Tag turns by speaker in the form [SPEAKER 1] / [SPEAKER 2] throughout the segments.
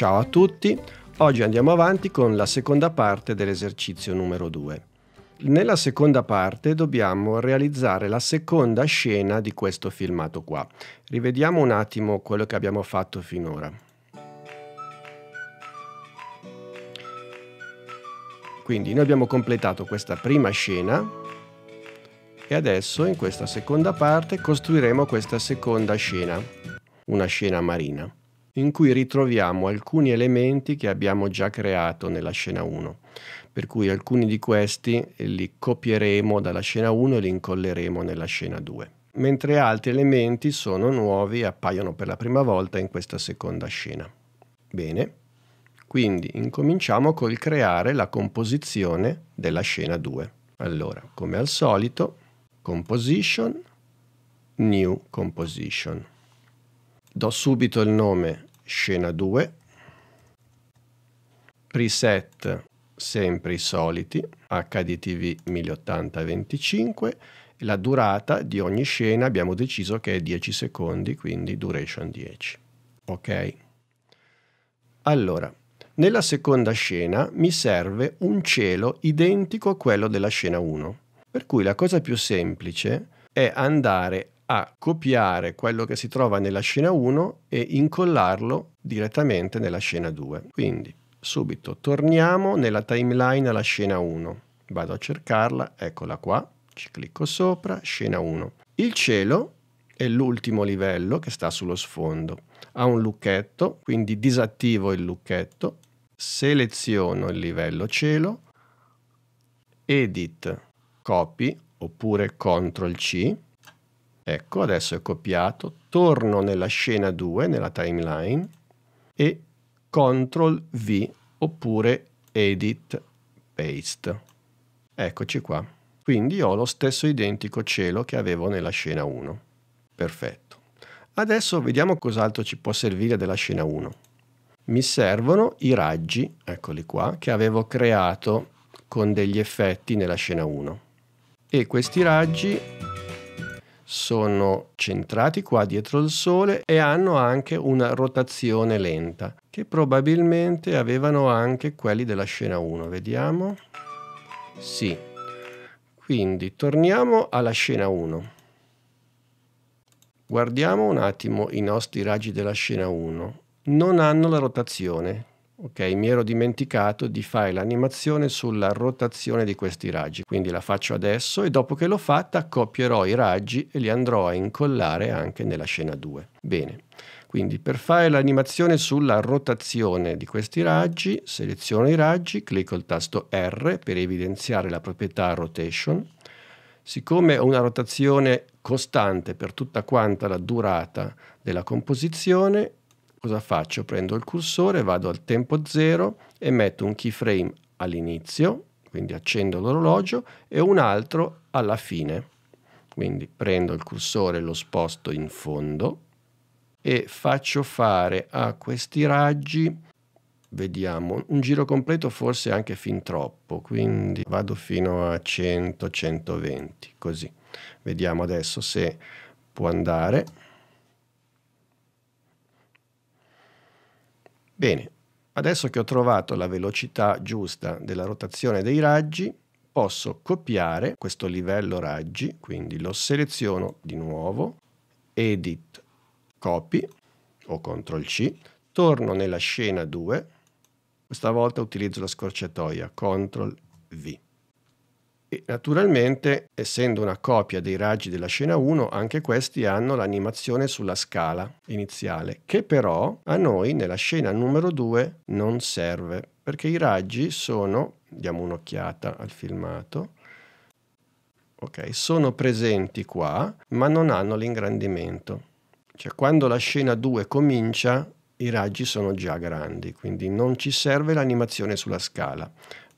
[SPEAKER 1] Ciao a tutti, oggi andiamo avanti con la seconda parte dell'esercizio numero 2. Nella seconda parte dobbiamo realizzare la seconda scena di questo filmato qua. Rivediamo un attimo quello che abbiamo fatto finora. Quindi noi abbiamo completato questa prima scena e adesso in questa seconda parte costruiremo questa seconda scena, una scena marina in cui ritroviamo alcuni elementi che abbiamo già creato nella scena 1, per cui alcuni di questi li copieremo dalla scena 1 e li incolleremo nella scena 2, mentre altri elementi sono nuovi e appaiono per la prima volta in questa seconda scena. Bene, quindi incominciamo col creare la composizione della scena 2. Allora, come al solito, composition, new composition do subito il nome scena 2, preset sempre i soliti, HDTV 1080-25, la durata di ogni scena abbiamo deciso che è 10 secondi, quindi duration 10. Ok? Allora, nella seconda scena mi serve un cielo identico a quello della scena 1, per cui la cosa più semplice è andare a copiare quello che si trova nella scena 1 e incollarlo direttamente nella scena 2. Quindi subito torniamo nella timeline alla scena 1. Vado a cercarla, eccola qua, ci clicco sopra, scena 1. Il cielo è l'ultimo livello che sta sullo sfondo. Ha un lucchetto, quindi disattivo il lucchetto, seleziono il livello cielo, edit, copy oppure CTRL C, Ecco, adesso è copiato, torno nella scena 2, nella timeline, e CTRL V oppure Edit Paste. Eccoci qua. Quindi ho lo stesso identico cielo che avevo nella scena 1. Perfetto. Adesso vediamo cos'altro ci può servire della scena 1. Mi servono i raggi, eccoli qua, che avevo creato con degli effetti nella scena 1. E questi raggi sono centrati qua dietro il Sole e hanno anche una rotazione lenta, che probabilmente avevano anche quelli della scena 1. Vediamo. Sì. Quindi torniamo alla scena 1. Guardiamo un attimo i nostri raggi della scena 1. Non hanno la rotazione, ok? Mi ero dimenticato di fare l'animazione sulla rotazione di questi raggi, quindi la faccio adesso e dopo che l'ho fatta accoppierò i raggi e li andrò a incollare anche nella scena 2. Bene, quindi per fare l'animazione sulla rotazione di questi raggi, seleziono i raggi, clicco il tasto R per evidenziare la proprietà rotation. Siccome ho una rotazione costante per tutta quanta la durata della composizione, cosa faccio? Prendo il cursore, vado al tempo 0 e metto un keyframe all'inizio, quindi accendo l'orologio, e un altro alla fine. Quindi prendo il cursore, lo sposto in fondo e faccio fare a questi raggi, vediamo, un giro completo forse anche fin troppo, quindi vado fino a 100-120, così. Vediamo adesso se può andare. Bene, adesso che ho trovato la velocità giusta della rotazione dei raggi, posso copiare questo livello raggi, quindi lo seleziono di nuovo, edit, copy o CTRL C, torno nella scena 2, questa volta utilizzo la scorciatoia CTRL V. E naturalmente, essendo una copia dei raggi della scena 1, anche questi hanno l'animazione sulla scala iniziale, che però a noi nella scena numero 2 non serve, perché i raggi sono, diamo un'occhiata al filmato, ok, sono presenti qua, ma non hanno l'ingrandimento. Cioè quando la scena 2 comincia, i raggi sono già grandi, quindi non ci serve l'animazione sulla scala.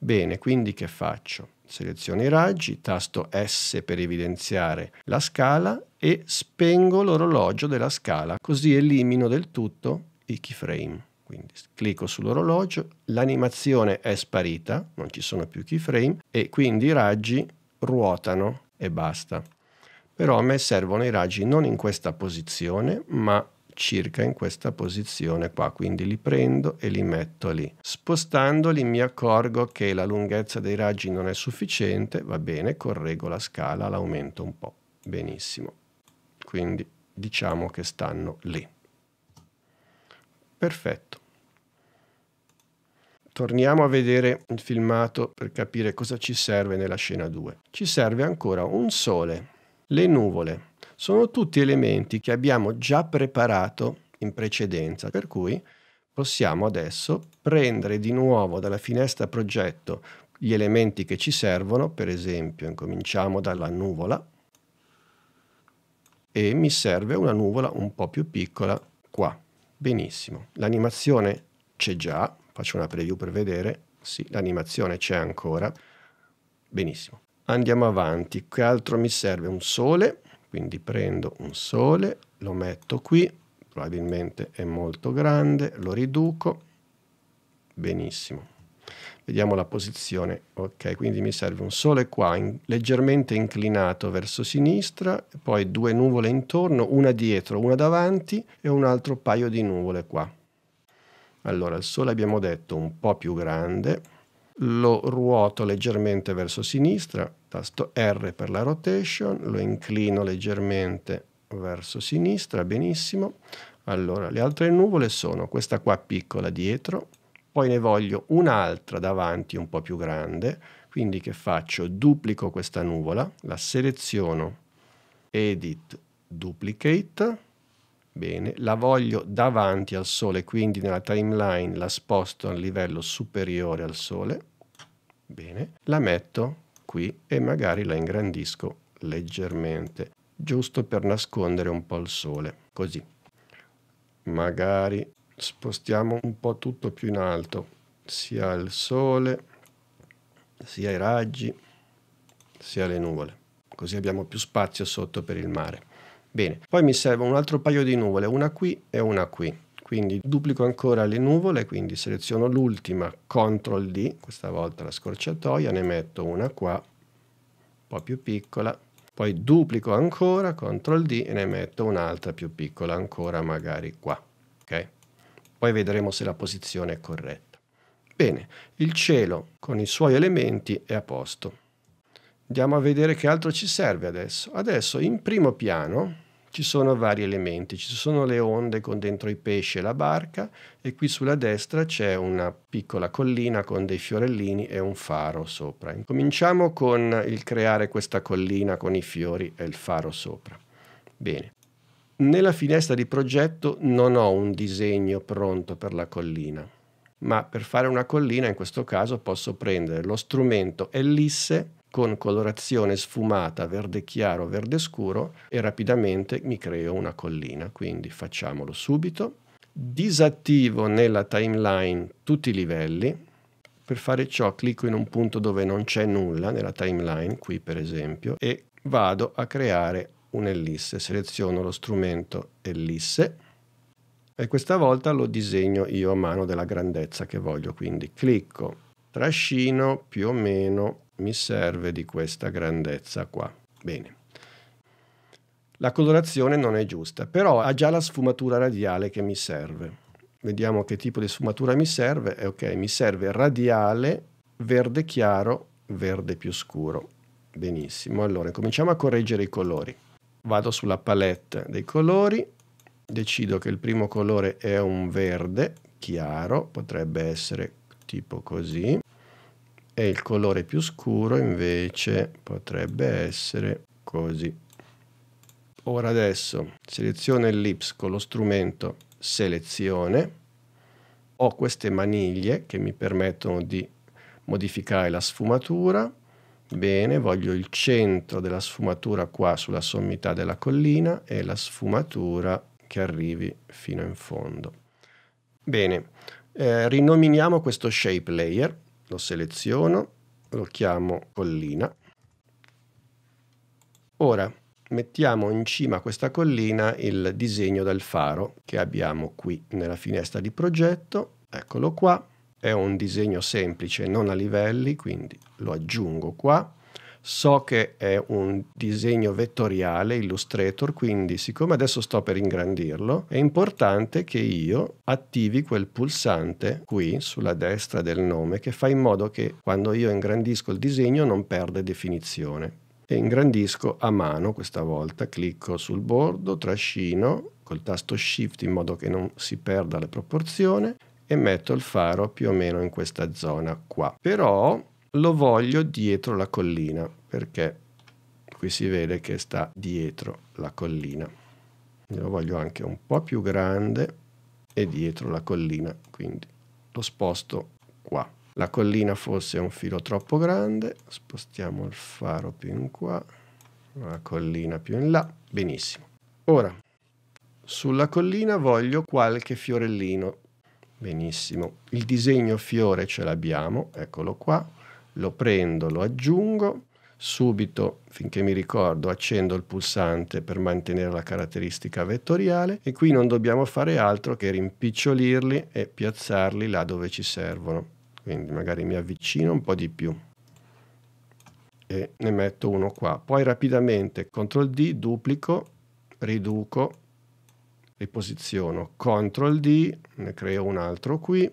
[SPEAKER 1] Bene, quindi che faccio? Seleziono i raggi, tasto S per evidenziare la scala e spengo l'orologio della scala, così elimino del tutto i keyframe. Quindi clicco sull'orologio, l'animazione è sparita, non ci sono più keyframe e quindi i raggi ruotano e basta. Però a me servono i raggi non in questa posizione, ma circa in questa posizione qua, quindi li prendo e li metto lì. Spostandoli mi accorgo che la lunghezza dei raggi non è sufficiente, va bene, correggo la scala, l'aumento un po'. Benissimo. Quindi diciamo che stanno lì. Perfetto. Torniamo a vedere il filmato per capire cosa ci serve nella scena 2. Ci serve ancora un sole, le nuvole, sono tutti elementi che abbiamo già preparato in precedenza, per cui possiamo adesso prendere di nuovo dalla finestra progetto gli elementi che ci servono, per esempio incominciamo dalla nuvola e mi serve una nuvola un po' più piccola qua. Benissimo, l'animazione c'è già, faccio una preview per vedere, sì, l'animazione c'è ancora, benissimo. Andiamo avanti, che altro mi serve? Un sole, quindi prendo un sole, lo metto qui, probabilmente è molto grande, lo riduco, benissimo. Vediamo la posizione, ok, quindi mi serve un sole qua in, leggermente inclinato verso sinistra, poi due nuvole intorno, una dietro, una davanti e un altro paio di nuvole qua. Allora, il sole abbiamo detto un po' più grande, lo ruoto leggermente verso sinistra, tasto R per la rotation, lo inclino leggermente verso sinistra, benissimo. Allora, le altre nuvole sono questa qua piccola dietro, poi ne voglio un'altra davanti un po' più grande, quindi che faccio? Duplico questa nuvola, la seleziono, edit, duplicate, bene, la voglio davanti al sole, quindi nella timeline la sposto a livello superiore al sole, bene, la metto qui e magari la ingrandisco leggermente, giusto per nascondere un po' il sole, così. Magari spostiamo un po' tutto più in alto, sia il sole, sia i raggi, sia le nuvole, così abbiamo più spazio sotto per il mare. Bene, poi mi serve un altro paio di nuvole, una qui e una qui quindi duplico ancora le nuvole, quindi seleziono l'ultima, CTRL D, questa volta la scorciatoia, ne metto una qua, un po' più piccola, poi duplico ancora, CTRL D e ne metto un'altra più piccola ancora, magari qua. ok? Poi vedremo se la posizione è corretta. Bene, il cielo con i suoi elementi è a posto. Andiamo a vedere che altro ci serve adesso. Adesso in primo piano ci sono vari elementi, ci sono le onde con dentro i pesci e la barca e qui sulla destra c'è una piccola collina con dei fiorellini e un faro sopra. Cominciamo con il creare questa collina con i fiori e il faro sopra. Bene. Nella finestra di progetto non ho un disegno pronto per la collina, ma per fare una collina in questo caso posso prendere lo strumento ellisse con colorazione sfumata verde chiaro, verde scuro e rapidamente mi creo una collina, quindi facciamolo subito. Disattivo nella timeline tutti i livelli, per fare ciò clicco in un punto dove non c'è nulla nella timeline, qui per esempio, e vado a creare un'ellisse, seleziono lo strumento ellisse e questa volta lo disegno io a mano della grandezza che voglio, quindi clicco, trascino più o meno mi serve di questa grandezza qua. Bene. La colorazione non è giusta, però ha già la sfumatura radiale che mi serve. Vediamo che tipo di sfumatura mi serve. Eh, ok, mi serve radiale, verde chiaro, verde più scuro. Benissimo, allora cominciamo a correggere i colori. Vado sulla palette dei colori, decido che il primo colore è un verde chiaro, potrebbe essere tipo così, e il colore più scuro invece potrebbe essere così. Ora adesso seleziono l'ips con lo strumento Selezione. Ho queste maniglie che mi permettono di modificare la sfumatura. Bene, voglio il centro della sfumatura qua sulla sommità della collina e la sfumatura che arrivi fino in fondo. Bene, eh, rinominiamo questo shape layer lo seleziono, lo chiamo collina. Ora mettiamo in cima a questa collina il disegno del faro che abbiamo qui nella finestra di progetto, eccolo qua, è un disegno semplice non a livelli, quindi lo aggiungo qua, So che è un disegno vettoriale Illustrator, quindi siccome adesso sto per ingrandirlo, è importante che io attivi quel pulsante qui sulla destra del nome che fa in modo che quando io ingrandisco il disegno non perda definizione. E ingrandisco a mano questa volta, clicco sul bordo, trascino col tasto Shift in modo che non si perda la proporzione e metto il faro più o meno in questa zona qua. Però lo voglio dietro la collina perché qui si vede che sta dietro la collina lo voglio anche un po' più grande e dietro la collina quindi lo sposto qua la collina forse è un filo troppo grande spostiamo il faro più in qua la collina più in là benissimo ora sulla collina voglio qualche fiorellino benissimo il disegno fiore ce l'abbiamo eccolo qua lo prendo, lo aggiungo, subito finché mi ricordo accendo il pulsante per mantenere la caratteristica vettoriale e qui non dobbiamo fare altro che rimpicciolirli e piazzarli là dove ci servono. Quindi magari mi avvicino un po' di più e ne metto uno qua. Poi rapidamente CTRL D, duplico, riduco, riposiziono, CTRL D, ne creo un altro qui,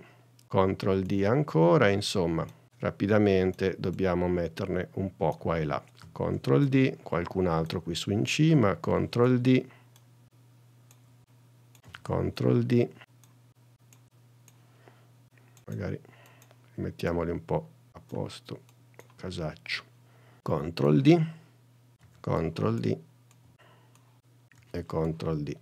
[SPEAKER 1] CTRL D ancora, insomma rapidamente dobbiamo metterne un po' qua e là. CTRL D, qualcun altro qui su in cima, CTRL D, CTRL D, magari rimettiamoli un po' a posto, casaccio, CTRL D, CTRL D e CTRL D.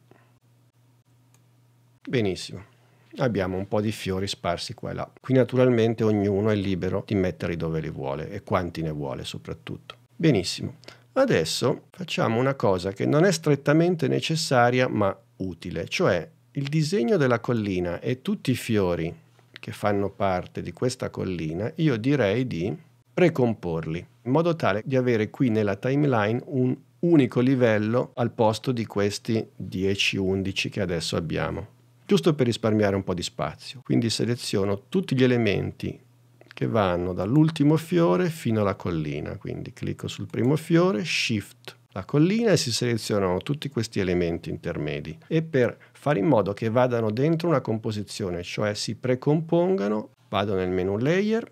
[SPEAKER 1] Benissimo abbiamo un po' di fiori sparsi qua e là. Qui naturalmente ognuno è libero di metterli dove li vuole e quanti ne vuole soprattutto. Benissimo, adesso facciamo una cosa che non è strettamente necessaria ma utile, cioè il disegno della collina e tutti i fiori che fanno parte di questa collina, io direi di precomporli in modo tale di avere qui nella timeline un unico livello al posto di questi 10-11 che adesso abbiamo giusto per risparmiare un po' di spazio. Quindi seleziono tutti gli elementi che vanno dall'ultimo fiore fino alla collina. Quindi clicco sul primo fiore, Shift la collina e si selezionano tutti questi elementi intermedi. E per fare in modo che vadano dentro una composizione, cioè si precompongano, vado nel menu Layer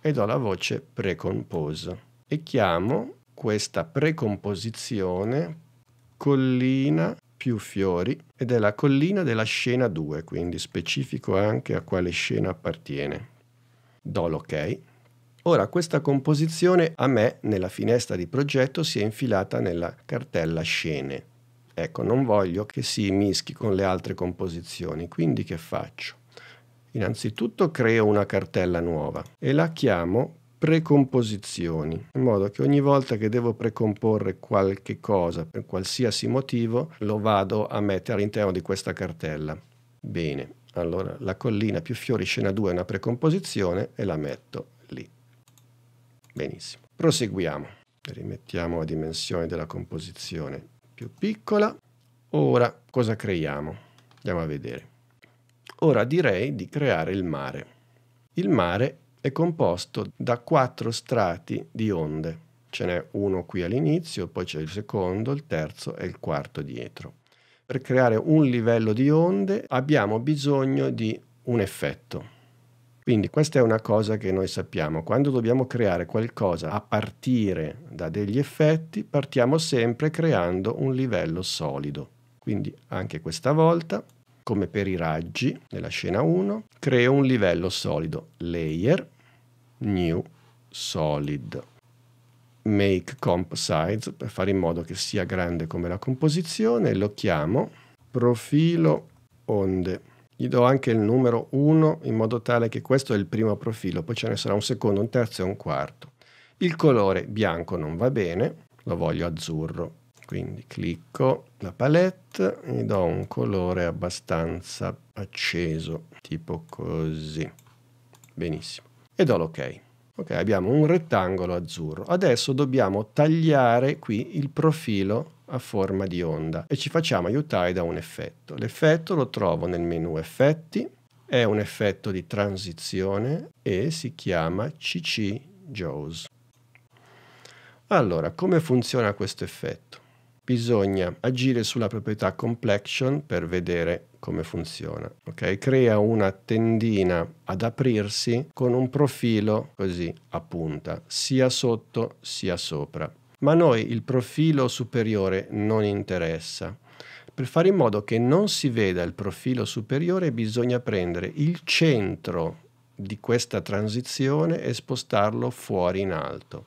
[SPEAKER 1] e do la voce Precompose e chiamo questa precomposizione collina più fiori ed è la collina della scena 2, quindi specifico anche a quale scena appartiene. Do l'ok. Ora questa composizione a me nella finestra di progetto si è infilata nella cartella scene. Ecco, non voglio che si mischi con le altre composizioni, quindi che faccio? Innanzitutto creo una cartella nuova e la chiamo precomposizioni, in modo che ogni volta che devo precomporre qualche cosa per qualsiasi motivo lo vado a mettere all'interno di questa cartella. Bene, allora la collina più fiori scena 2 è una precomposizione e la metto lì. Benissimo. Proseguiamo. Rimettiamo la dimensione della composizione più piccola. Ora cosa creiamo? Andiamo a vedere. Ora direi di creare il mare. Il mare è composto da quattro strati di onde. Ce n'è uno qui all'inizio, poi c'è il secondo, il terzo e il quarto dietro. Per creare un livello di onde abbiamo bisogno di un effetto. Quindi questa è una cosa che noi sappiamo, quando dobbiamo creare qualcosa a partire da degli effetti, partiamo sempre creando un livello solido. Quindi anche questa volta, come per i raggi nella scena 1, creo un livello solido, layer, new solid. Make comp size per fare in modo che sia grande come la composizione, lo chiamo profilo onde. Gli do anche il numero 1 in modo tale che questo è il primo profilo, poi ce ne sarà un secondo, un terzo e un quarto. Il colore bianco non va bene, lo voglio azzurro. Quindi clicco la palette, gli do un colore abbastanza acceso, tipo così. Benissimo e do l'ok. Ok, abbiamo un rettangolo azzurro. Adesso dobbiamo tagliare qui il profilo a forma di onda e ci facciamo aiutare da un effetto. L'effetto lo trovo nel menu effetti, è un effetto di transizione e si chiama CC Jaws. Allora, come funziona questo effetto? bisogna agire sulla proprietà complexion per vedere come funziona. Okay? Crea una tendina ad aprirsi con un profilo così a punta, sia sotto sia sopra. Ma a noi il profilo superiore non interessa. Per fare in modo che non si veda il profilo superiore bisogna prendere il centro di questa transizione e spostarlo fuori in alto.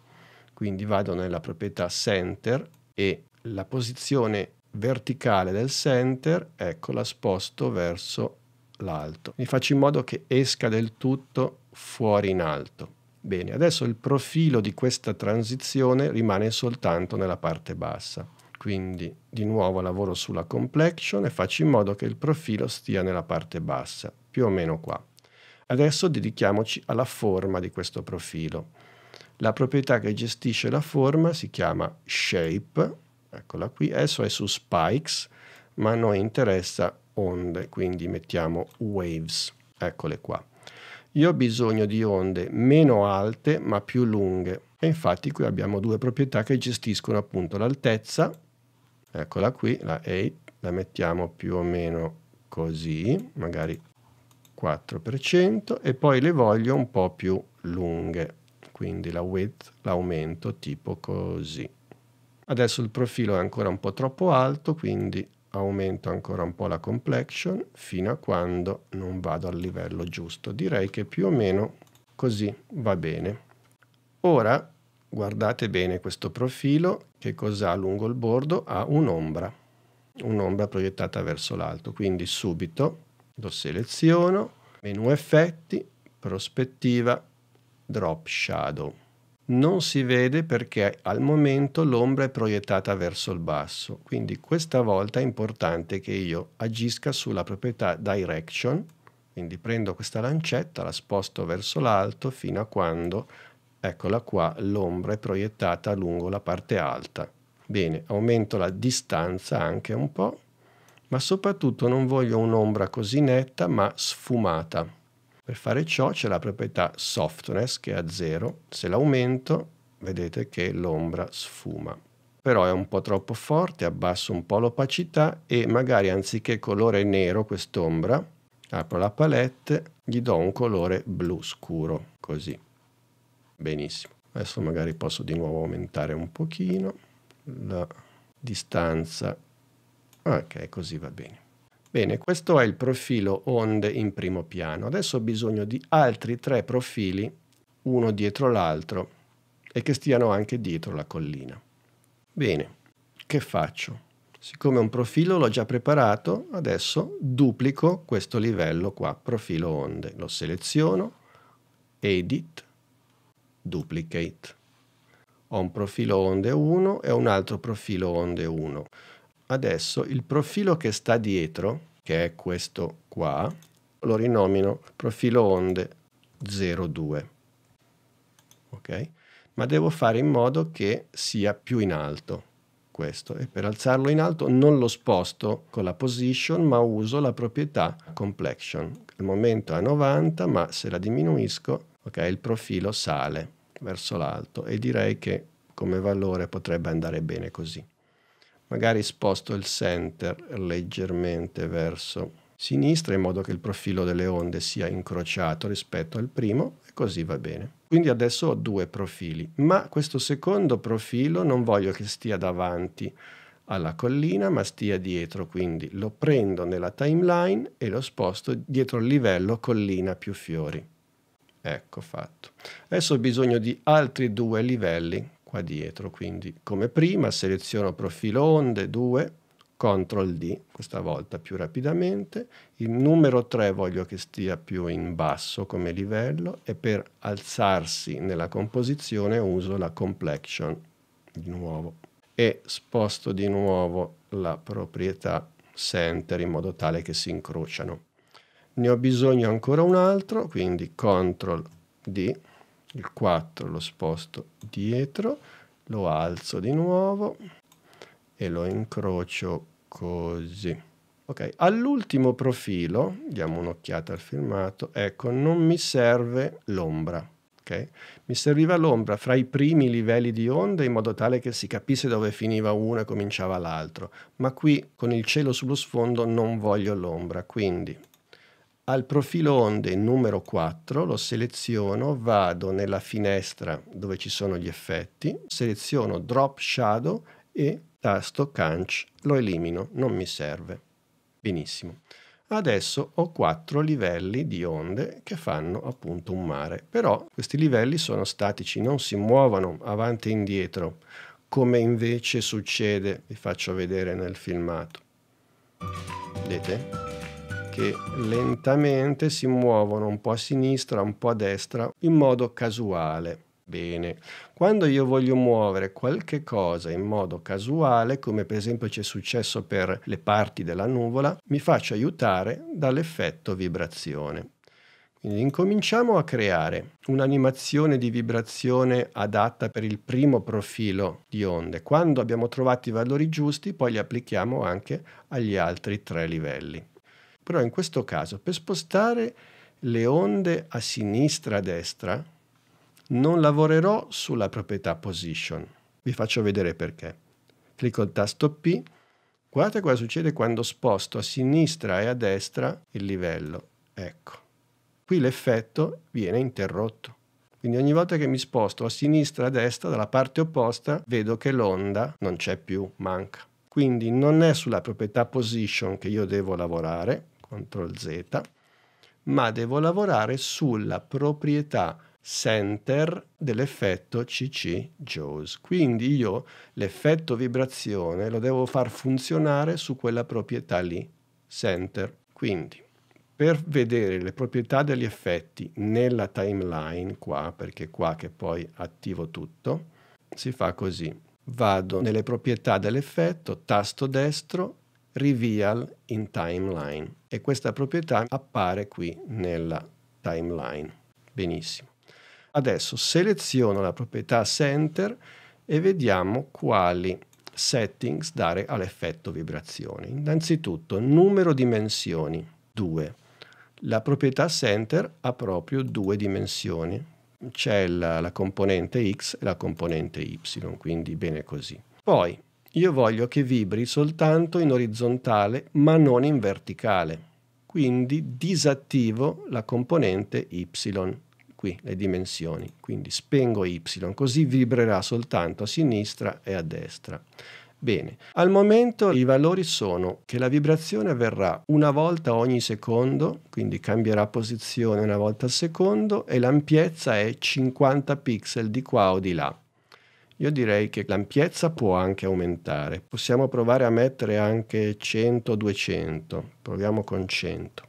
[SPEAKER 1] Quindi vado nella proprietà center e la posizione verticale del center, ecco la sposto verso l'alto. Mi faccio in modo che esca del tutto fuori in alto. Bene, adesso il profilo di questa transizione rimane soltanto nella parte bassa. Quindi di nuovo lavoro sulla complexion e faccio in modo che il profilo stia nella parte bassa, più o meno qua. Adesso dedichiamoci alla forma di questo profilo. La proprietà che gestisce la forma si chiama shape eccola qui, adesso è su spikes, ma a noi interessa onde, quindi mettiamo waves, eccole qua. Io ho bisogno di onde meno alte ma più lunghe e infatti qui abbiamo due proprietà che gestiscono appunto l'altezza, eccola qui, la 8, la mettiamo più o meno così, magari 4% e poi le voglio un po' più lunghe, quindi la width l'aumento tipo così. Adesso il profilo è ancora un po' troppo alto, quindi aumento ancora un po' la complexion fino a quando non vado al livello giusto. Direi che più o meno così va bene. Ora guardate bene questo profilo, che cos'ha lungo il bordo? Ha un'ombra, un'ombra proiettata verso l'alto, quindi subito lo seleziono, menu effetti, prospettiva, drop shadow non si vede perché al momento l'ombra è proiettata verso il basso. Quindi questa volta è importante che io agisca sulla proprietà direction, quindi prendo questa lancetta, la sposto verso l'alto fino a quando, eccola qua, l'ombra è proiettata lungo la parte alta. Bene, aumento la distanza anche un po', ma soprattutto non voglio un'ombra così netta ma sfumata. Per fare ciò c'è la proprietà softness che è a zero. se l'aumento vedete che l'ombra sfuma. Però è un po' troppo forte, abbasso un po' l'opacità e magari anziché colore nero quest'ombra, apro la palette, gli do un colore blu scuro, così. Benissimo. Adesso magari posso di nuovo aumentare un pochino la distanza. Ok, così va bene. Bene, questo è il profilo onde in primo piano. Adesso ho bisogno di altri tre profili, uno dietro l'altro, e che stiano anche dietro la collina. Bene, che faccio? Siccome un profilo l'ho già preparato, adesso duplico questo livello qua, profilo onde. Lo seleziono, edit, duplicate. Ho un profilo onde 1 e un altro profilo onde 1 adesso il profilo che sta dietro, che è questo qua, lo rinomino profilo onde 02. Ok? Ma devo fare in modo che sia più in alto questo e per alzarlo in alto non lo sposto con la position ma uso la proprietà complexion. Al momento è a 90 ma se la diminuisco okay, il profilo sale verso l'alto e direi che come valore potrebbe andare bene così. Magari sposto il center leggermente verso sinistra in modo che il profilo delle onde sia incrociato rispetto al primo e così va bene. Quindi adesso ho due profili, ma questo secondo profilo non voglio che stia davanti alla collina ma stia dietro, quindi lo prendo nella timeline e lo sposto dietro il livello collina più fiori. Ecco fatto. Adesso ho bisogno di altri due livelli qua dietro, quindi come prima seleziono profilo onde 2, CTRL D, questa volta più rapidamente, il numero 3 voglio che stia più in basso come livello e per alzarsi nella composizione uso la complexion di nuovo e sposto di nuovo la proprietà center in modo tale che si incrociano. Ne ho bisogno ancora un altro, quindi CTRL D il 4 lo sposto dietro, lo alzo di nuovo e lo incrocio così. Ok, all'ultimo profilo, diamo un'occhiata al filmato, ecco, non mi serve l'ombra. Okay? Mi serviva l'ombra fra i primi livelli di onde in modo tale che si capisse dove finiva uno e cominciava l'altro, ma qui con il cielo sullo sfondo non voglio l'ombra, quindi al profilo onde numero 4 lo seleziono, vado nella finestra dove ci sono gli effetti, seleziono Drop Shadow e tasto Canc, lo elimino, non mi serve. Benissimo. Adesso ho quattro livelli di onde che fanno appunto un mare, però questi livelli sono statici, non si muovono avanti e indietro, come invece succede, vi faccio vedere nel filmato. Vedete? che lentamente si muovono un po' a sinistra, un po' a destra, in modo casuale. Bene, quando io voglio muovere qualche cosa in modo casuale, come per esempio ci è successo per le parti della nuvola, mi faccio aiutare dall'effetto vibrazione. Quindi incominciamo a creare un'animazione di vibrazione adatta per il primo profilo di onde. Quando abbiamo trovato i valori giusti, poi li applichiamo anche agli altri tre livelli. Però in questo caso, per spostare le onde a sinistra a destra, non lavorerò sulla proprietà position. Vi faccio vedere perché. Clicco il tasto P. Guardate cosa succede quando sposto a sinistra e a destra il livello. Ecco. Qui l'effetto viene interrotto. Quindi ogni volta che mi sposto a sinistra e a destra, dalla parte opposta, vedo che l'onda non c'è più, manca. Quindi non è sulla proprietà position che io devo lavorare, CTRL Z, ma devo lavorare sulla proprietà center dell'effetto CC Jaws. Quindi io l'effetto vibrazione lo devo far funzionare su quella proprietà lì, center. Quindi per vedere le proprietà degli effetti nella timeline qua, perché qua che poi attivo tutto, si fa così. Vado nelle proprietà dell'effetto, tasto destro, reveal in timeline e questa proprietà appare qui nella timeline. Benissimo. Adesso seleziono la proprietà center e vediamo quali settings dare all'effetto vibrazione. Innanzitutto numero dimensioni 2. La proprietà center ha proprio due dimensioni. C'è la, la componente x e la componente y, quindi bene così. Poi io voglio che vibri soltanto in orizzontale ma non in verticale. Quindi disattivo la componente y, qui le dimensioni. Quindi spengo y, così vibrerà soltanto a sinistra e a destra. Bene, al momento i valori sono che la vibrazione avverrà una volta ogni secondo, quindi cambierà posizione una volta al secondo e l'ampiezza è 50 pixel di qua o di là. Io direi che l'ampiezza può anche aumentare. Possiamo provare a mettere anche 100, 200. Proviamo con 100.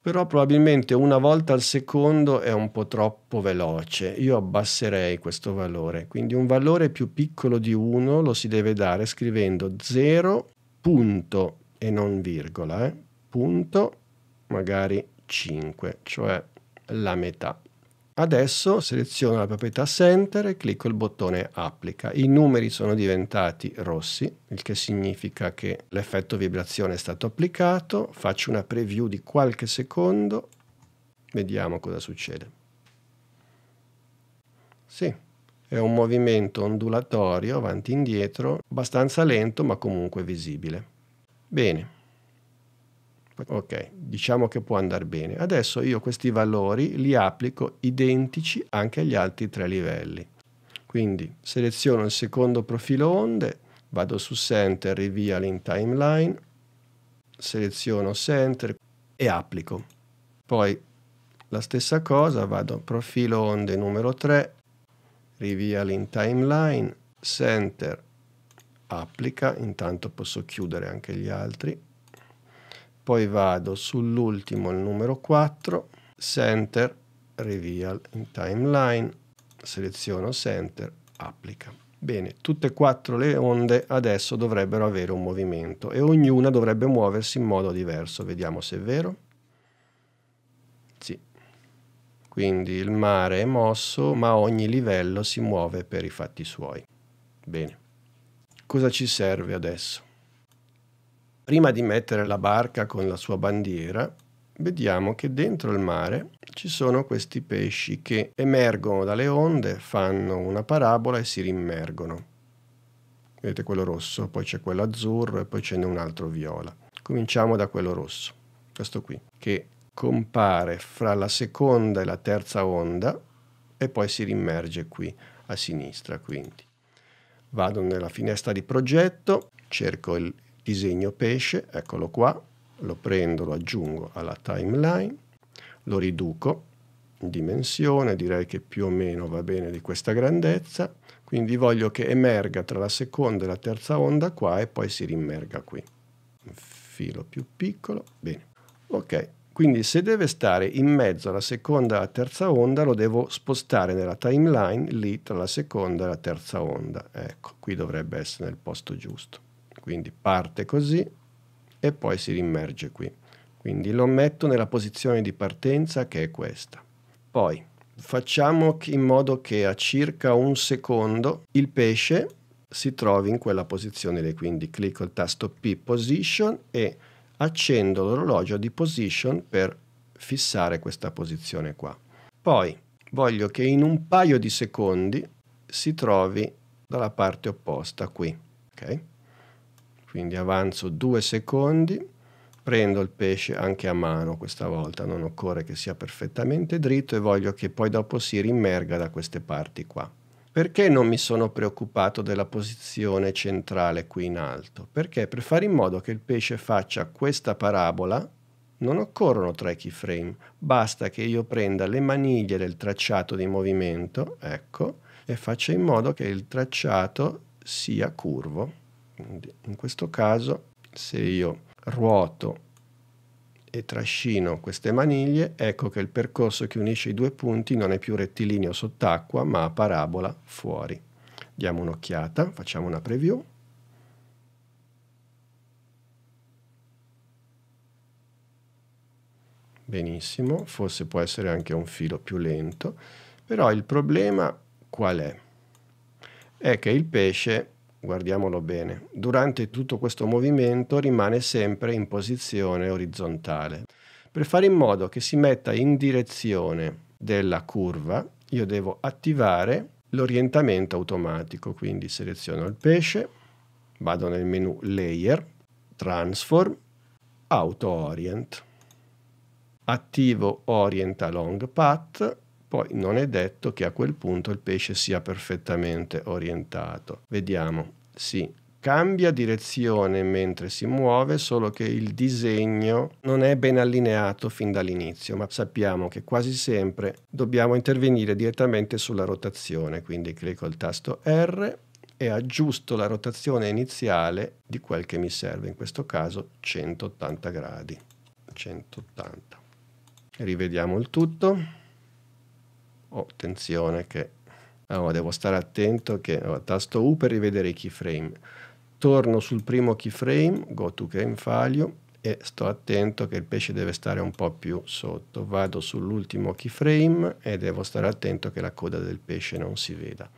[SPEAKER 1] Però probabilmente una volta al secondo è un po' troppo veloce. Io abbasserei questo valore. Quindi un valore più piccolo di 1 lo si deve dare scrivendo 0 punto e non virgola, eh? punto magari 5, cioè la metà. Adesso seleziono la proprietà Center e clicco il bottone Applica. I numeri sono diventati rossi, il che significa che l'effetto vibrazione è stato applicato. Faccio una preview di qualche secondo, vediamo cosa succede. Sì, è un movimento ondulatorio avanti e indietro, abbastanza lento ma comunque visibile. Bene, Ok, diciamo che può andare bene. Adesso io questi valori li applico identici anche agli altri tre livelli. Quindi seleziono il secondo profilo onde, vado su Center, Reveal in Timeline, seleziono Center e applico. Poi la stessa cosa, vado profilo onde numero 3, Reveal in Timeline, Center, applica, intanto posso chiudere anche gli altri, poi vado sull'ultimo, il numero 4, Center, Reveal in Timeline, seleziono Center, applica. Bene, tutte e quattro le onde adesso dovrebbero avere un movimento e ognuna dovrebbe muoversi in modo diverso. Vediamo se è vero. Sì. Quindi il mare è mosso, ma ogni livello si muove per i fatti suoi. Bene. Cosa ci serve adesso? Prima di mettere la barca con la sua bandiera, vediamo che dentro il mare ci sono questi pesci che emergono dalle onde, fanno una parabola e si rimmergono. Vedete quello rosso, poi c'è quello azzurro e poi ce n'è un altro viola. Cominciamo da quello rosso, questo qui, che compare fra la seconda e la terza onda e poi si rimerge qui a sinistra. Quindi vado nella finestra di progetto, cerco il, disegno pesce, eccolo qua, lo prendo, lo aggiungo alla timeline, lo riduco in dimensione, direi che più o meno va bene di questa grandezza, quindi voglio che emerga tra la seconda e la terza onda qua e poi si rimmerga qui. Un filo più piccolo, bene. Ok, quindi se deve stare in mezzo alla seconda e alla terza onda lo devo spostare nella timeline lì tra la seconda e la terza onda. Ecco, qui dovrebbe essere nel posto giusto quindi parte così e poi si rimerge qui. Quindi lo metto nella posizione di partenza che è questa. Poi facciamo in modo che a circa un secondo il pesce si trovi in quella posizione lì, quindi clicco il tasto P position e accendo l'orologio di position per fissare questa posizione qua. Poi voglio che in un paio di secondi si trovi dalla parte opposta qui, ok? quindi avanzo due secondi, prendo il pesce anche a mano questa volta, non occorre che sia perfettamente dritto e voglio che poi dopo si rimerga da queste parti qua. Perché non mi sono preoccupato della posizione centrale qui in alto? Perché per fare in modo che il pesce faccia questa parabola non occorrono tre keyframe, basta che io prenda le maniglie del tracciato di movimento, ecco, e faccia in modo che il tracciato sia curvo. Quindi in questo caso se io ruoto e trascino queste maniglie, ecco che il percorso che unisce i due punti non è più rettilineo sott'acqua, ma a parabola fuori. Diamo un'occhiata, facciamo una preview. Benissimo, forse può essere anche un filo più lento, però il problema qual è? È che il pesce guardiamolo bene, durante tutto questo movimento rimane sempre in posizione orizzontale. Per fare in modo che si metta in direzione della curva, io devo attivare l'orientamento automatico, quindi seleziono il pesce, vado nel menu Layer, Transform, Auto Orient. Attivo Orient Along Path poi non è detto che a quel punto il pesce sia perfettamente orientato. Vediamo, sì, cambia direzione mentre si muove, solo che il disegno non è ben allineato fin dall'inizio, ma sappiamo che quasi sempre dobbiamo intervenire direttamente sulla rotazione, quindi clicco il tasto R e aggiusto la rotazione iniziale di quel che mi serve, in questo caso 180 gradi. 180. Rivediamo il tutto oh, attenzione che oh, devo stare attento che oh, tasto U per rivedere i keyframe. Torno sul primo keyframe, go to frame value e sto attento che il pesce deve stare un po' più sotto. Vado sull'ultimo keyframe e devo stare attento che la coda del pesce non si veda.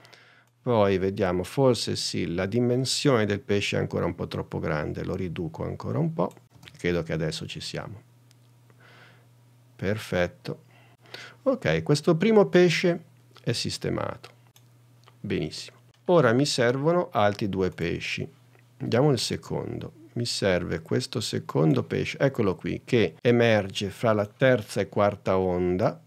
[SPEAKER 1] Poi vediamo, forse sì, la dimensione del pesce è ancora un po' troppo grande, lo riduco ancora un po'. Credo che adesso ci siamo. Perfetto, Ok, questo primo pesce è sistemato. Benissimo. Ora mi servono altri due pesci. Andiamo al secondo. Mi serve questo secondo pesce, eccolo qui, che emerge fra la terza e quarta onda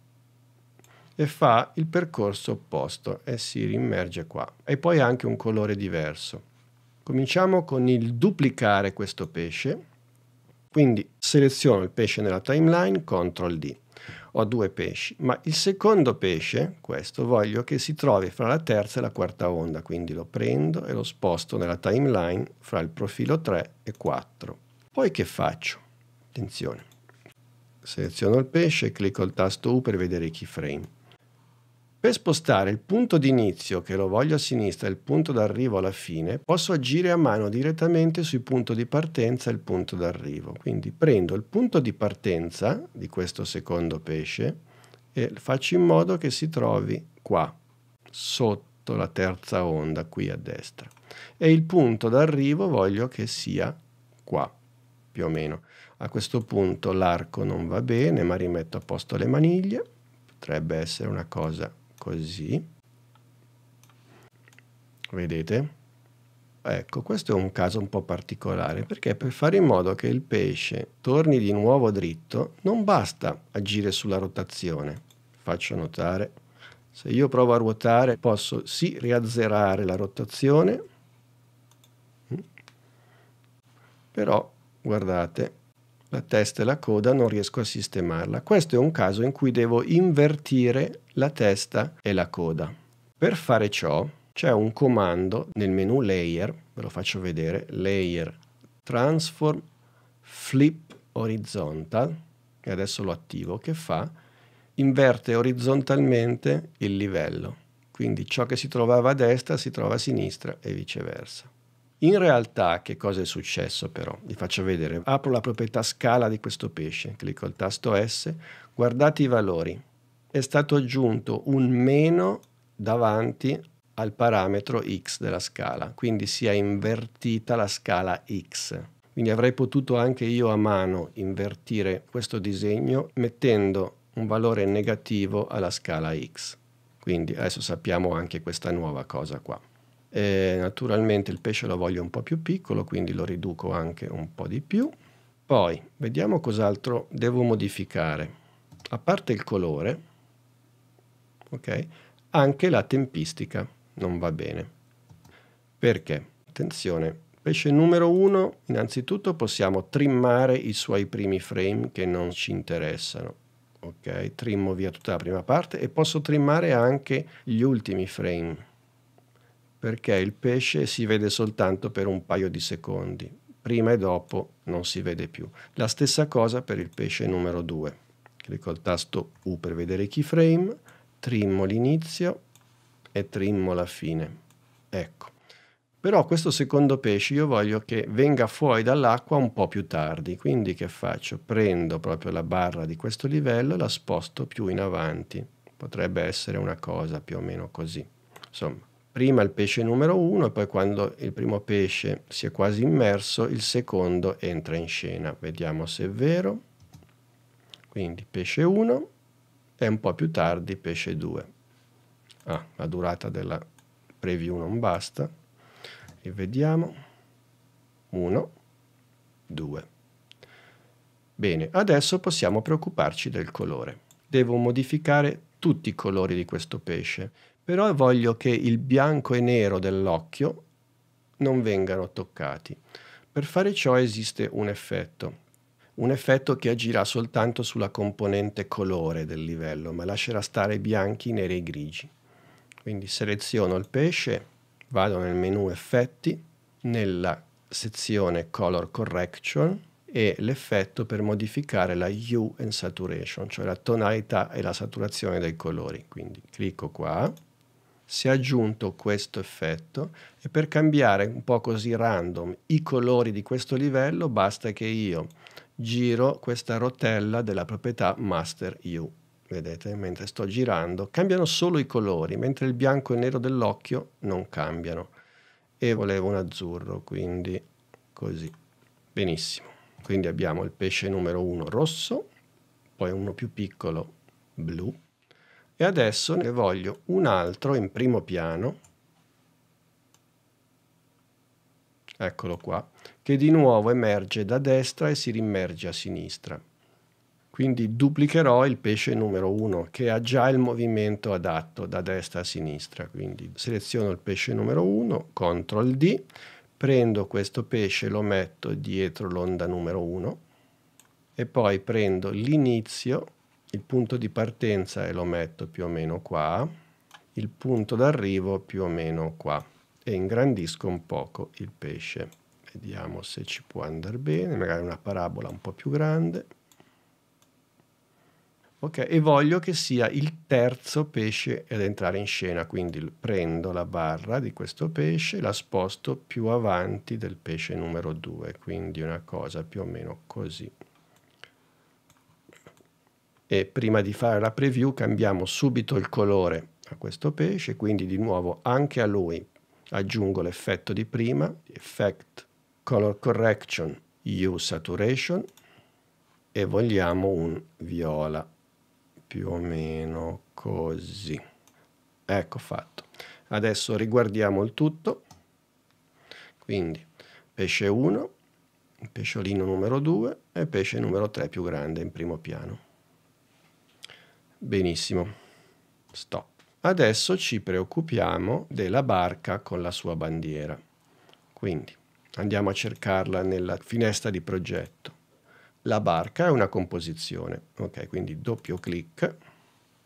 [SPEAKER 1] e fa il percorso opposto e si rimerge qua. E poi anche un colore diverso. Cominciamo con il duplicare questo pesce quindi seleziono il pesce nella timeline, CTRL D. Ho due pesci, ma il secondo pesce, questo, voglio che si trovi fra la terza e la quarta onda, quindi lo prendo e lo sposto nella timeline fra il profilo 3 e 4. Poi che faccio? Attenzione. Seleziono il pesce e clicco il tasto U per vedere i keyframe per spostare il punto d'inizio che lo voglio a sinistra, e il punto d'arrivo alla fine, posso agire a mano direttamente sui punti di partenza e il punto d'arrivo. Quindi prendo il punto di partenza di questo secondo pesce e faccio in modo che si trovi qua, sotto la terza onda, qui a destra. E il punto d'arrivo voglio che sia qua, più o meno. A questo punto l'arco non va bene, ma rimetto a posto le maniglie. Potrebbe essere una cosa così. Vedete? Ecco, questo è un caso un po' particolare perché per fare in modo che il pesce torni di nuovo dritto non basta agire sulla rotazione. Faccio notare, se io provo a ruotare posso sì riazzerare la rotazione, mm. però guardate la testa e la coda non riesco a sistemarla. Questo è un caso in cui devo invertire la testa e la coda. Per fare ciò c'è un comando nel menu layer, ve lo faccio vedere, layer transform flip horizontal, e adesso lo attivo, che fa? Inverte orizzontalmente il livello, quindi ciò che si trovava a destra si trova a sinistra e viceversa. In realtà che cosa è successo però? Vi faccio vedere. Apro la proprietà scala di questo pesce, clicco il tasto S, guardate i valori. È stato aggiunto un meno davanti al parametro x della scala, quindi si è invertita la scala x. Quindi avrei potuto anche io a mano invertire questo disegno mettendo un valore negativo alla scala x. Quindi adesso sappiamo anche questa nuova cosa qua. Eh, naturalmente il pesce lo voglio un po' più piccolo, quindi lo riduco anche un po' di più. Poi vediamo cos'altro devo modificare. A parte il colore, ok? Anche la tempistica non va bene. Perché? Attenzione, pesce numero 1, innanzitutto possiamo trimmare i suoi primi frame che non ci interessano. Ok, trimmo via tutta la prima parte e posso trimmare anche gli ultimi frame perché il pesce si vede soltanto per un paio di secondi, prima e dopo non si vede più. La stessa cosa per il pesce numero 2. Clicco il tasto U per vedere i keyframe, trimmo l'inizio e trimmo la fine. Ecco. Però questo secondo pesce io voglio che venga fuori dall'acqua un po' più tardi, quindi che faccio? Prendo proprio la barra di questo livello e la sposto più in avanti. Potrebbe essere una cosa più o meno così. Insomma, prima il pesce numero uno e poi quando il primo pesce si è quasi immerso, il secondo entra in scena. Vediamo se è vero. Quindi pesce 1 e un po' più tardi pesce 2. Ah, la durata della preview non basta. e vediamo 1, 2. Bene, adesso possiamo preoccuparci del colore. Devo modificare tutti i colori di questo pesce però voglio che il bianco e nero dell'occhio non vengano toccati. Per fare ciò esiste un effetto, un effetto che agirà soltanto sulla componente colore del livello, ma lascerà stare bianchi, neri e grigi. Quindi seleziono il pesce, vado nel menu effetti, nella sezione color correction e l'effetto per modificare la hue and saturation, cioè la tonalità e la saturazione dei colori. Quindi clicco qua si è aggiunto questo effetto e per cambiare un po' così random i colori di questo livello basta che io giro questa rotella della proprietà master U. Vedete, mentre sto girando cambiano solo i colori, mentre il bianco e il nero dell'occhio non cambiano. E volevo un azzurro, quindi così. Benissimo. Quindi abbiamo il pesce numero 1 rosso, poi uno più piccolo blu, e adesso ne voglio un altro in primo piano eccolo qua che di nuovo emerge da destra e si rimerge a sinistra quindi duplicherò il pesce numero 1 che ha già il movimento adatto da destra a sinistra quindi seleziono il pesce numero 1 CTRL D prendo questo pesce lo metto dietro l'onda numero 1 e poi prendo l'inizio il punto di partenza e lo metto più o meno qua, il punto d'arrivo più o meno qua e ingrandisco un poco il pesce. Vediamo se ci può andare bene, magari una parabola un po' più grande. Ok, e voglio che sia il terzo pesce ad entrare in scena, quindi prendo la barra di questo pesce e la sposto più avanti del pesce numero 2, quindi una cosa più o meno così e prima di fare la preview cambiamo subito il colore a questo pesce, quindi di nuovo anche a lui aggiungo l'effetto di prima, effect color correction hue saturation e vogliamo un viola più o meno così. Ecco fatto. Adesso riguardiamo il tutto. Quindi pesce 1, pesciolino numero 2 e pesce numero 3 più grande in primo piano. Benissimo. Stop. Adesso ci preoccupiamo della barca con la sua bandiera. Quindi andiamo a cercarla nella finestra di progetto. La barca è una composizione, ok? Quindi doppio clic,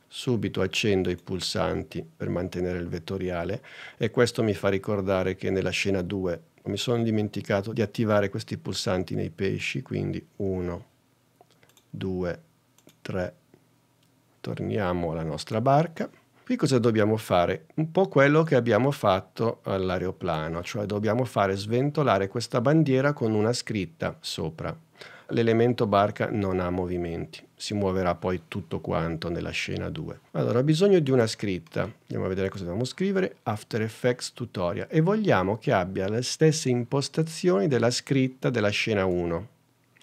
[SPEAKER 1] subito accendo i pulsanti per mantenere il vettoriale e questo mi fa ricordare che nella scena 2 mi sono dimenticato di attivare questi pulsanti nei pesci, quindi 1, 2, 3, torniamo alla nostra barca. Qui cosa dobbiamo fare? Un po' quello che abbiamo fatto all'aeroplano, cioè dobbiamo fare sventolare questa bandiera con una scritta sopra. L'elemento barca non ha movimenti, si muoverà poi tutto quanto nella scena 2. Allora ho bisogno di una scritta, andiamo a vedere cosa dobbiamo scrivere, After Effects Tutorial e vogliamo che abbia le stesse impostazioni della scritta della scena 1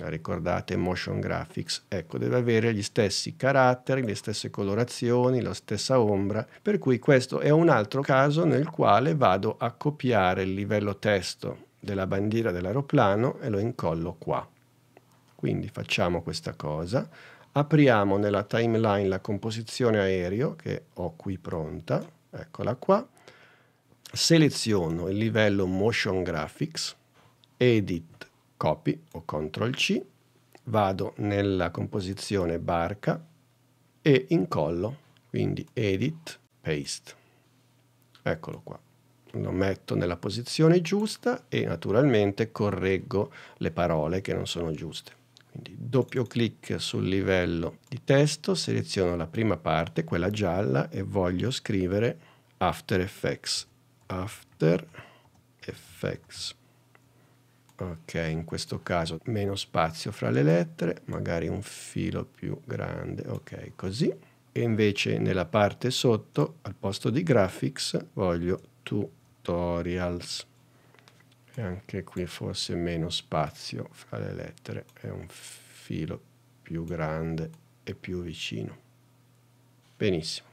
[SPEAKER 1] ricordate motion graphics, ecco, deve avere gli stessi caratteri, le stesse colorazioni, la stessa ombra, per cui questo è un altro caso nel quale vado a copiare il livello testo della bandiera dell'aeroplano e lo incollo qua. Quindi facciamo questa cosa, apriamo nella timeline la composizione aereo che ho qui pronta, eccola qua, seleziono il livello motion graphics, edit copy o CTRL C, vado nella composizione barca e incollo, quindi edit, paste. Eccolo qua. Lo metto nella posizione giusta e naturalmente correggo le parole che non sono giuste. Quindi doppio clic sul livello di testo, seleziono la prima parte, quella gialla, e voglio scrivere After Effects. After Effects ok in questo caso meno spazio fra le lettere magari un filo più grande ok così e invece nella parte sotto al posto di graphics voglio tutorials e anche qui forse meno spazio fra le lettere è un filo più grande e più vicino benissimo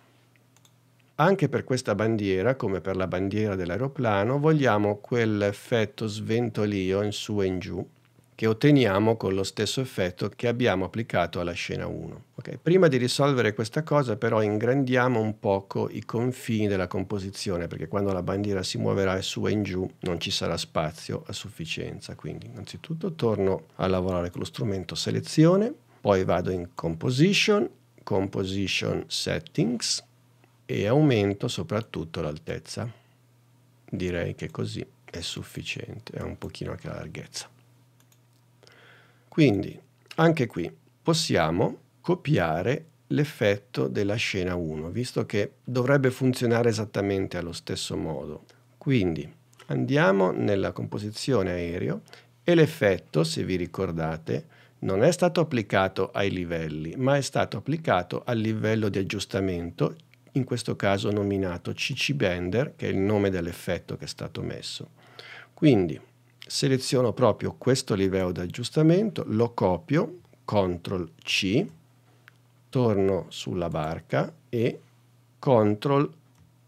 [SPEAKER 1] anche per questa bandiera, come per la bandiera dell'aeroplano, vogliamo quell'effetto sventolio in su e in giù che otteniamo con lo stesso effetto che abbiamo applicato alla scena 1. Okay? Prima di risolvere questa cosa però ingrandiamo un poco i confini della composizione perché quando la bandiera si muoverà su e in giù non ci sarà spazio a sufficienza. Quindi innanzitutto torno a lavorare con lo strumento selezione, poi vado in composition, composition settings e aumento soprattutto l'altezza. Direi che così è sufficiente, è un pochino anche la larghezza. Quindi anche qui possiamo copiare l'effetto della scena 1, visto che dovrebbe funzionare esattamente allo stesso modo. Quindi andiamo nella composizione aereo e l'effetto, se vi ricordate, non è stato applicato ai livelli, ma è stato applicato al livello di aggiustamento in questo caso nominato CC Bender, che è il nome dell'effetto che è stato messo. Quindi seleziono proprio questo livello di aggiustamento, lo copio, CTRL C, torno sulla barca e CTRL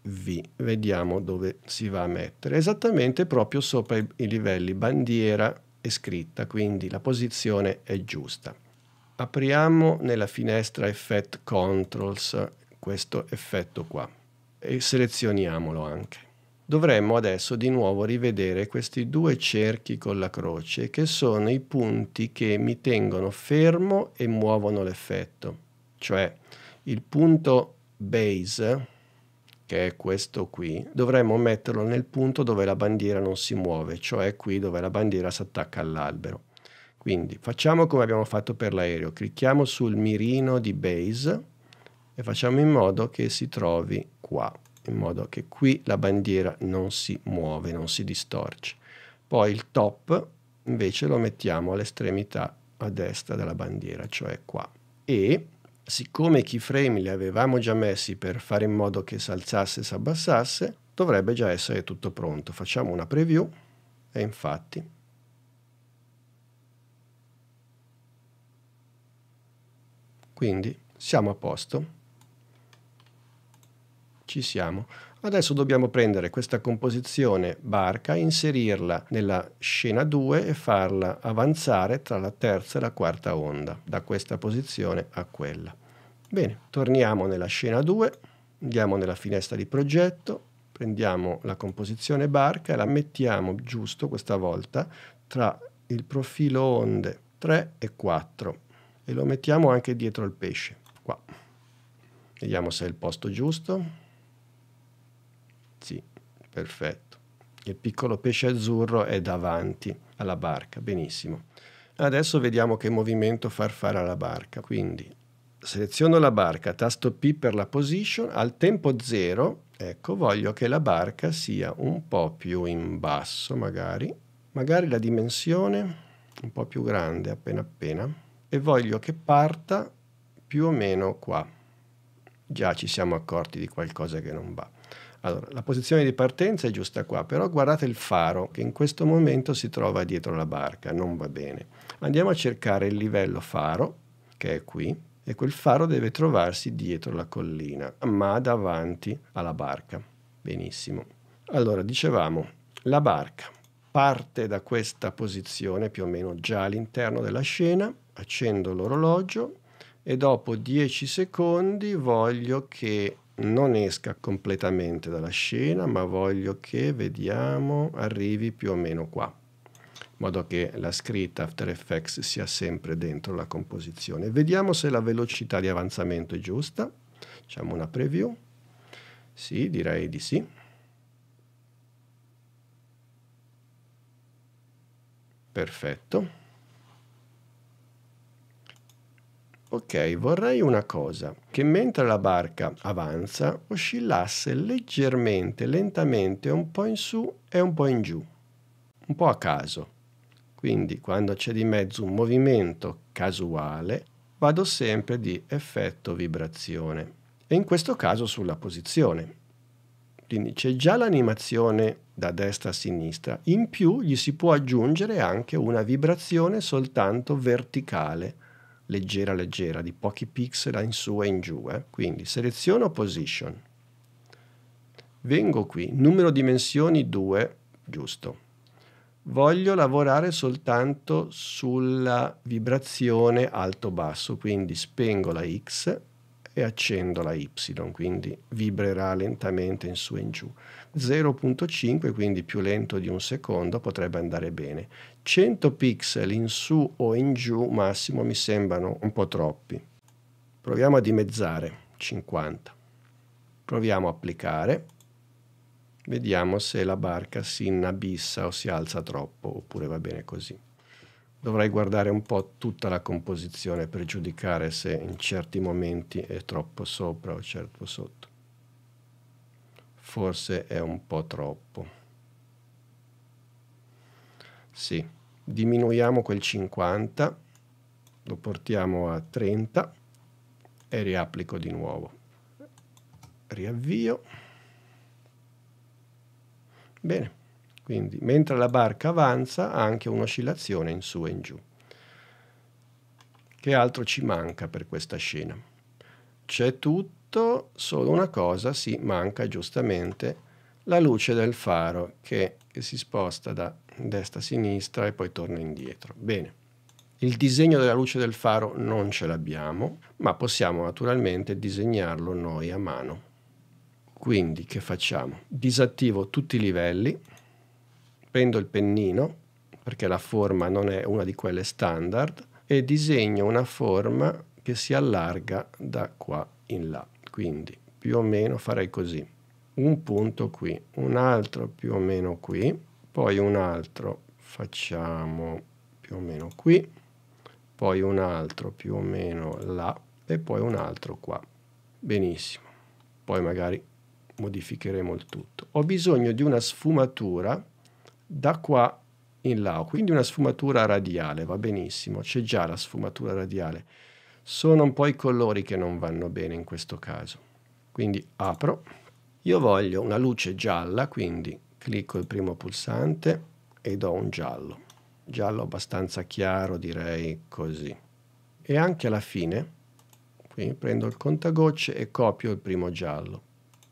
[SPEAKER 1] V, vediamo dove si va a mettere, esattamente proprio sopra i, i livelli bandiera e scritta, quindi la posizione è giusta. Apriamo nella finestra Effect Controls questo effetto qua e selezioniamolo anche. Dovremmo adesso di nuovo rivedere questi due cerchi con la croce che sono i punti che mi tengono fermo e muovono l'effetto, cioè il punto base che è questo qui, dovremmo metterlo nel punto dove la bandiera non si muove, cioè qui dove la bandiera si attacca all'albero. Quindi facciamo come abbiamo fatto per l'aereo, clicchiamo sul mirino di base e facciamo in modo che si trovi qua, in modo che qui la bandiera non si muove, non si distorce. Poi il top invece lo mettiamo all'estremità a destra della bandiera, cioè qua. E siccome i keyframe li avevamo già messi per fare in modo che si alzasse e si abbassasse, dovrebbe già essere tutto pronto. Facciamo una preview e infatti quindi siamo a posto ci siamo. Adesso dobbiamo prendere questa composizione barca, inserirla nella scena 2 e farla avanzare tra la terza e la quarta onda, da questa posizione a quella. Bene, torniamo nella scena 2, andiamo nella finestra di progetto, prendiamo la composizione barca e la mettiamo giusto questa volta tra il profilo onde 3 e 4 e lo mettiamo anche dietro il pesce, qua. Vediamo se è il posto giusto perfetto. Il piccolo pesce azzurro è davanti alla barca, benissimo. Adesso vediamo che movimento far fare alla barca, quindi seleziono la barca, tasto P per la position, al tempo 0, ecco, voglio che la barca sia un po' più in basso magari, magari la dimensione un po' più grande appena appena, e voglio che parta più o meno qua. Già ci siamo accorti di qualcosa che non va. Allora, la posizione di partenza è giusta qua, però guardate il faro che in questo momento si trova dietro la barca, non va bene. Andiamo a cercare il livello faro, che è qui, e quel faro deve trovarsi dietro la collina, ma davanti alla barca. Benissimo. Allora, dicevamo, la barca parte da questa posizione più o meno già all'interno della scena, accendo l'orologio e dopo 10 secondi voglio che non esca completamente dalla scena, ma voglio che, vediamo, arrivi più o meno qua, in modo che la scritta After Effects sia sempre dentro la composizione. Vediamo se la velocità di avanzamento è giusta. Facciamo una preview. Sì, direi di sì. Perfetto. Ok, vorrei una cosa, che mentre la barca avanza oscillasse leggermente, lentamente, un po' in su e un po' in giù, un po' a caso. Quindi quando c'è di mezzo un movimento casuale, vado sempre di effetto vibrazione, e in questo caso sulla posizione. Quindi c'è già l'animazione da destra a sinistra, in più gli si può aggiungere anche una vibrazione soltanto verticale leggera leggera, di pochi pixel in su e in giù. Eh? Quindi seleziono position, vengo qui, numero dimensioni 2, giusto. Voglio lavorare soltanto sulla vibrazione alto-basso, quindi spengo la X, e accendo la Y, quindi vibrerà lentamente in su e in giù. 0.5, quindi più lento di un secondo, potrebbe andare bene. 100 pixel in su o in giù massimo mi sembrano un po' troppi. Proviamo a dimezzare, 50. Proviamo a applicare. Vediamo se la barca si inabissa o si alza troppo, oppure va bene così dovrai guardare un po' tutta la composizione per giudicare se in certi momenti è troppo sopra o certo sotto. Forse è un po' troppo. Sì, diminuiamo quel 50, lo portiamo a 30 e riapplico di nuovo. Riavvio. Bene. Quindi mentre la barca avanza ha anche un'oscillazione in su e in giù. Che altro ci manca per questa scena? C'è tutto, solo una cosa si sì, manca giustamente, la luce del faro che, che si sposta da destra a sinistra e poi torna indietro. Bene. Il disegno della luce del faro non ce l'abbiamo, ma possiamo naturalmente disegnarlo noi a mano. Quindi che facciamo? Disattivo tutti i livelli, prendo il pennino, perché la forma non è una di quelle standard, e disegno una forma che si allarga da qua in là. Quindi più o meno farei così. Un punto qui, un altro più o meno qui, poi un altro facciamo più o meno qui, poi un altro più o meno là e poi un altro qua. Benissimo. Poi magari modificheremo il tutto. Ho bisogno di una sfumatura da qua in là, quindi una sfumatura radiale, va benissimo, c'è già la sfumatura radiale. Sono un po' i colori che non vanno bene in questo caso. Quindi apro, io voglio una luce gialla, quindi clicco il primo pulsante e do un giallo. Giallo abbastanza chiaro, direi così. E anche alla fine, qui prendo il contagocce e copio il primo giallo.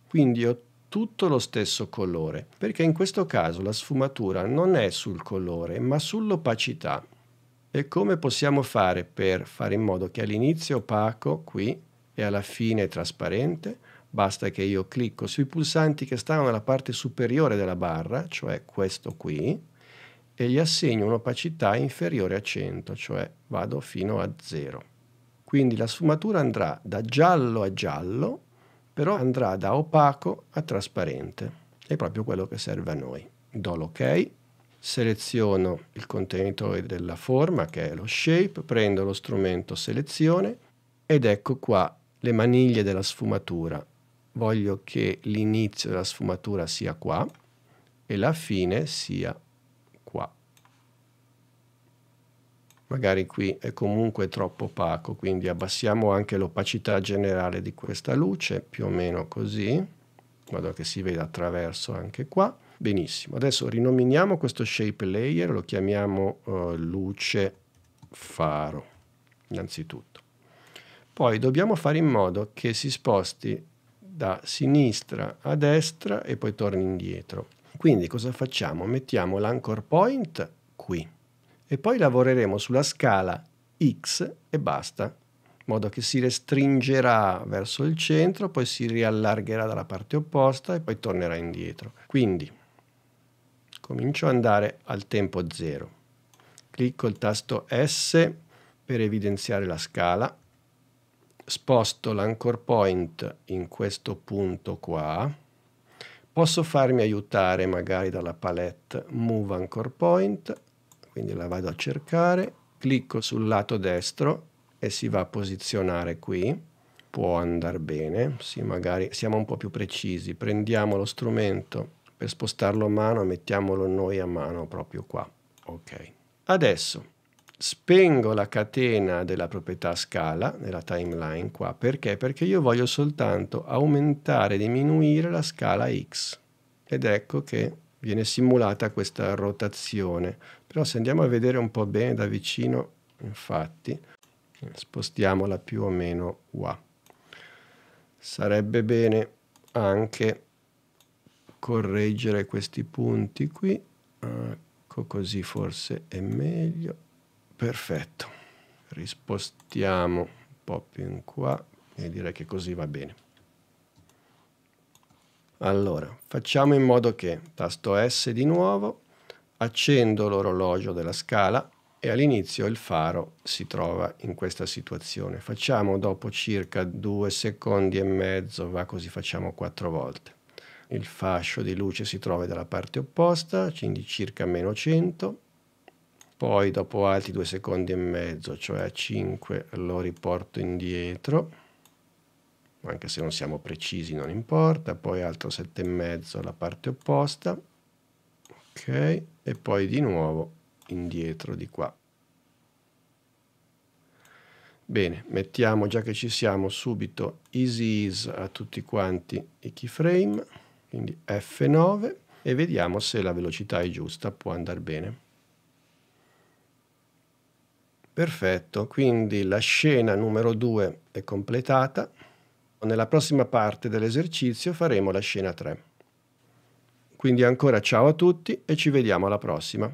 [SPEAKER 1] Quindi ho tutto lo stesso colore, perché in questo caso la sfumatura non è sul colore, ma sull'opacità. E come possiamo fare per fare in modo che all'inizio opaco qui e alla fine trasparente? Basta che io clicco sui pulsanti che stanno nella parte superiore della barra, cioè questo qui, e gli assegno un'opacità inferiore a 100, cioè vado fino a 0. Quindi la sfumatura andrà da giallo a giallo però andrà da opaco a trasparente. È proprio quello che serve a noi. Do l'ok, seleziono il contenitore della forma che è lo shape, prendo lo strumento selezione ed ecco qua le maniglie della sfumatura. Voglio che l'inizio della sfumatura sia qua e la fine sia magari qui è comunque troppo opaco, quindi abbassiamo anche l'opacità generale di questa luce, più o meno così, in modo che si veda attraverso anche qua. Benissimo, adesso rinominiamo questo shape layer, lo chiamiamo uh, luce faro, innanzitutto. Poi dobbiamo fare in modo che si sposti da sinistra a destra e poi torni indietro. Quindi cosa facciamo? Mettiamo l'anchor point qui e poi lavoreremo sulla scala X e basta, in modo che si restringerà verso il centro, poi si riallargherà dalla parte opposta e poi tornerà indietro. Quindi comincio ad andare al tempo 0. Clicco il tasto S per evidenziare la scala, sposto l'anchor point in questo punto qua, posso farmi aiutare magari dalla palette Move Anchor Point quindi la vado a cercare, clicco sul lato destro e si va a posizionare qui. Può andare bene, sì, magari siamo un po' più precisi. Prendiamo lo strumento per spostarlo a mano, mettiamolo noi a mano proprio qua. Ok. Adesso spengo la catena della proprietà scala nella timeline qua perché perché io voglio soltanto aumentare e diminuire la scala x ed ecco che viene simulata questa rotazione. Però se andiamo a vedere un po' bene da vicino, infatti, spostiamola più o meno qua. Sarebbe bene anche correggere questi punti qui, ecco così forse è meglio. Perfetto, rispostiamo un po' più in qua e direi che così va bene. Allora, facciamo in modo che, tasto S di nuovo, accendo l'orologio della scala e all'inizio il faro si trova in questa situazione. Facciamo dopo circa due secondi e mezzo, va così facciamo quattro volte. Il fascio di luce si trova dalla parte opposta, quindi circa meno 100. Poi dopo altri due secondi e mezzo, cioè a 5, lo riporto indietro anche se non siamo precisi non importa, poi altro e mezzo la parte opposta, ok, e poi di nuovo indietro di qua. Bene, mettiamo già che ci siamo subito easy ease a tutti quanti i keyframe, quindi F9 e vediamo se la velocità è giusta, può andare bene. Perfetto, quindi la scena numero 2 è completata. Nella prossima parte dell'esercizio faremo la scena 3. Quindi ancora ciao a tutti e ci vediamo alla prossima.